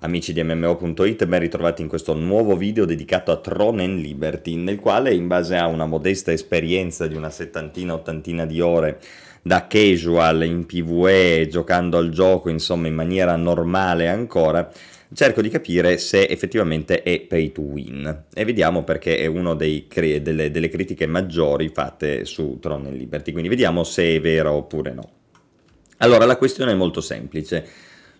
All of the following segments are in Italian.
Amici di MMO.it, ben ritrovati in questo nuovo video dedicato a Tron and Liberty, nel quale in base a una modesta esperienza di una settantina, ottantina di ore da casual in PvE, giocando al gioco insomma in maniera normale ancora, cerco di capire se effettivamente è pay to win e vediamo perché è una delle, delle critiche maggiori fatte su Tron and Liberty, quindi vediamo se è vero oppure no. Allora la questione è molto semplice.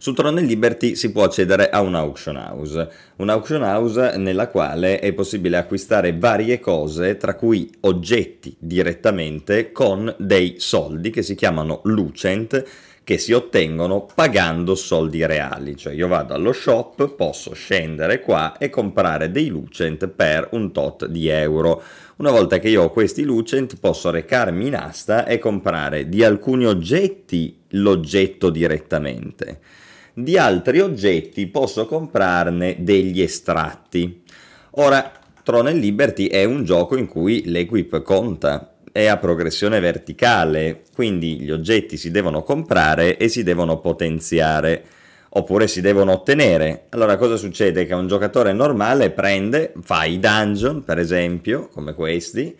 Su Tron e Liberty si può accedere a un auction house, un auction house nella quale è possibile acquistare varie cose, tra cui oggetti direttamente con dei soldi che si chiamano Lucent che si ottengono pagando soldi reali, cioè io vado allo shop, posso scendere qua e comprare dei lucent per un tot di euro. Una volta che io ho questi lucent posso recarmi in asta e comprare di alcuni oggetti l'oggetto direttamente di altri oggetti posso comprarne degli estratti. Ora, Tron Liberty è un gioco in cui l'equip conta, è a progressione verticale, quindi gli oggetti si devono comprare e si devono potenziare oppure si devono ottenere. Allora cosa succede? Che un giocatore normale prende, fa i dungeon per esempio, come questi,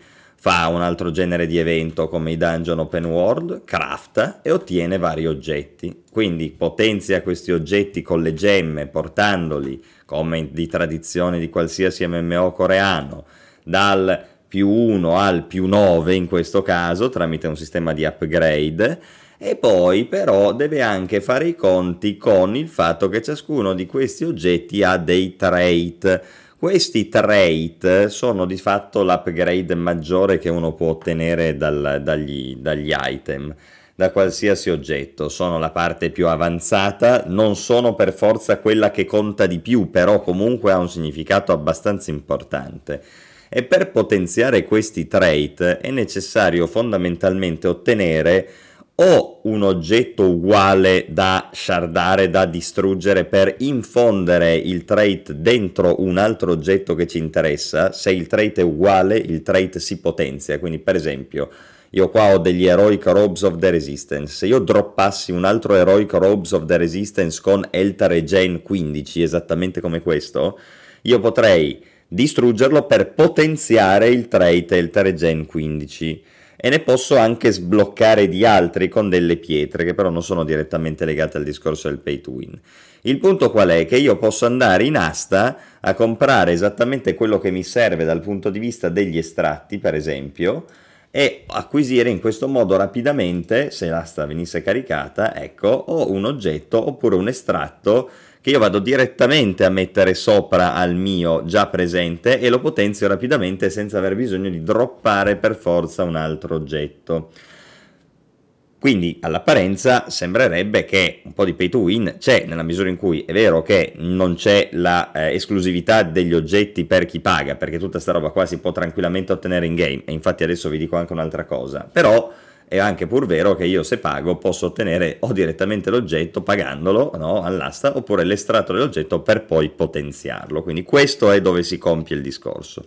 fa un altro genere di evento come i dungeon open world, crafta e ottiene vari oggetti. Quindi potenzia questi oggetti con le gemme, portandoli, come di tradizione di qualsiasi MMO coreano, dal più 1 al più 9 in questo caso, tramite un sistema di upgrade, e poi però deve anche fare i conti con il fatto che ciascuno di questi oggetti ha dei trait, questi trait sono di fatto l'upgrade maggiore che uno può ottenere dal, dagli, dagli item da qualsiasi oggetto, sono la parte più avanzata, non sono per forza quella che conta di più, però comunque ha un significato abbastanza importante. E per potenziare questi trait è necessario fondamentalmente ottenere ho un oggetto uguale da shardare, da distruggere per infondere il trait dentro un altro oggetto che ci interessa, se il trait è uguale il trait si potenzia, quindi per esempio io qua ho degli Heroic Robes of the Resistance, se io droppassi un altro Heroic Robes of the Resistance con Elta Regen 15, esattamente come questo, io potrei distruggerlo per potenziare il trait Elta Regen 15 e ne posso anche sbloccare di altri con delle pietre che però non sono direttamente legate al discorso del pay to win. Il punto qual è? Che io posso andare in asta a comprare esattamente quello che mi serve dal punto di vista degli estratti, per esempio, e acquisire in questo modo rapidamente, se l'asta venisse caricata, ecco, o un oggetto oppure un estratto che io vado direttamente a mettere sopra al mio già presente e lo potenzio rapidamente senza aver bisogno di droppare per forza un altro oggetto. Quindi all'apparenza sembrerebbe che un po' di pay to win c'è, nella misura in cui è vero che non c'è l'esclusività eh, degli oggetti per chi paga, perché tutta sta roba qua si può tranquillamente ottenere in game, e infatti adesso vi dico anche un'altra cosa, però è anche pur vero che io se pago posso ottenere o direttamente l'oggetto pagandolo no, all'asta oppure l'estratto dell'oggetto per poi potenziarlo, quindi questo è dove si compie il discorso.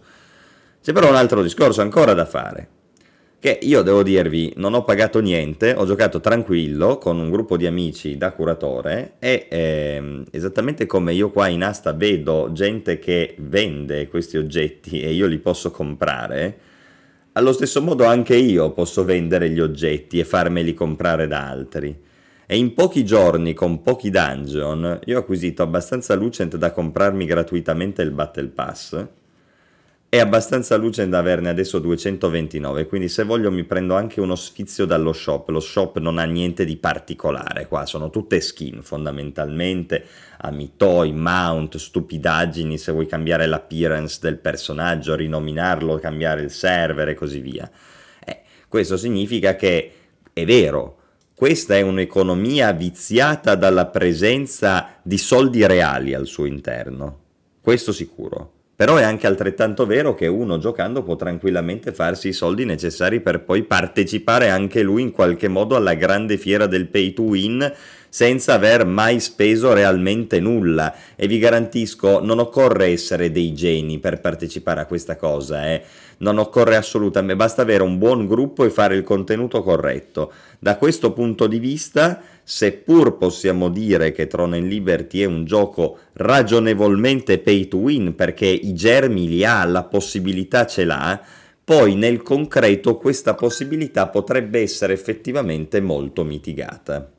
C'è però un altro discorso ancora da fare, che io devo dirvi non ho pagato niente, ho giocato tranquillo con un gruppo di amici da curatore e ehm, esattamente come io qua in asta vedo gente che vende questi oggetti e io li posso comprare, allo stesso modo anche io posso vendere gli oggetti e farmeli comprare da altri. E in pochi giorni, con pochi dungeon, io ho acquisito abbastanza lucent da comprarmi gratuitamente il Battle Pass è abbastanza luce da averne adesso 229, quindi se voglio mi prendo anche uno sfizio dallo shop, lo shop non ha niente di particolare qua, sono tutte skin fondamentalmente, amitoi, mount, stupidaggini, se vuoi cambiare l'appearance del personaggio, rinominarlo, cambiare il server e così via. Eh, questo significa che è vero, questa è un'economia viziata dalla presenza di soldi reali al suo interno, questo sicuro però è anche altrettanto vero che uno giocando può tranquillamente farsi i soldi necessari per poi partecipare anche lui in qualche modo alla grande fiera del pay to win senza aver mai speso realmente nulla e vi garantisco non occorre essere dei geni per partecipare a questa cosa, eh. non occorre assolutamente, basta avere un buon gruppo e fare il contenuto corretto. Da questo punto di vista, seppur possiamo dire che Tron and Liberty è un gioco ragionevolmente pay to win perché i germi li ha, la possibilità ce l'ha, poi nel concreto questa possibilità potrebbe essere effettivamente molto mitigata.